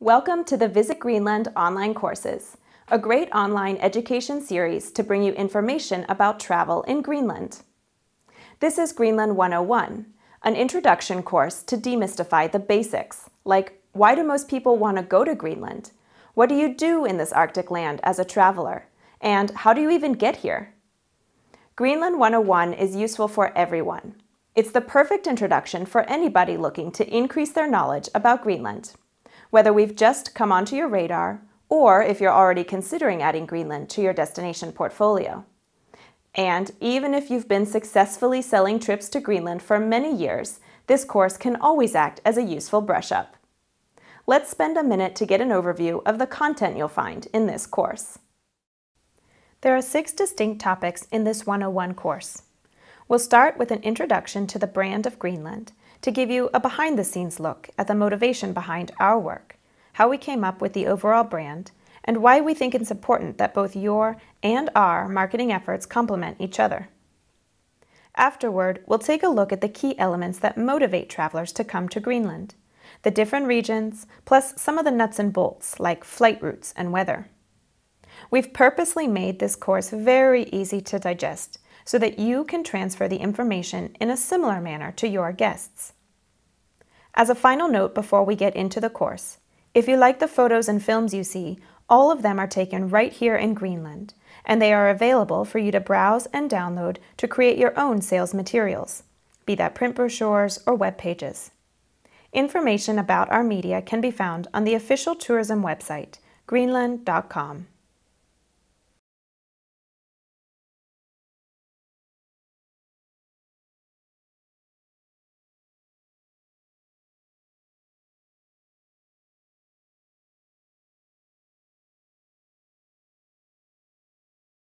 Welcome to the Visit Greenland online courses, a great online education series to bring you information about travel in Greenland. This is Greenland 101, an introduction course to demystify the basics, like why do most people want to go to Greenland? What do you do in this Arctic land as a traveler? And how do you even get here? Greenland 101 is useful for everyone. It's the perfect introduction for anybody looking to increase their knowledge about Greenland whether we've just come onto your radar or if you're already considering adding Greenland to your destination portfolio. And even if you've been successfully selling trips to Greenland for many years, this course can always act as a useful brush up. Let's spend a minute to get an overview of the content you'll find in this course. There are six distinct topics in this 101 course. We'll start with an introduction to the brand of Greenland to give you a behind the scenes look at the motivation behind our work, how we came up with the overall brand, and why we think it's important that both your and our marketing efforts complement each other. Afterward, we'll take a look at the key elements that motivate travelers to come to Greenland, the different regions, plus some of the nuts and bolts like flight routes and weather. We've purposely made this course very easy to digest so that you can transfer the information in a similar manner to your guests. As a final note before we get into the course, if you like the photos and films you see, all of them are taken right here in Greenland, and they are available for you to browse and download to create your own sales materials, be that print brochures or web pages. Information about our media can be found on the official tourism website, greenland.com.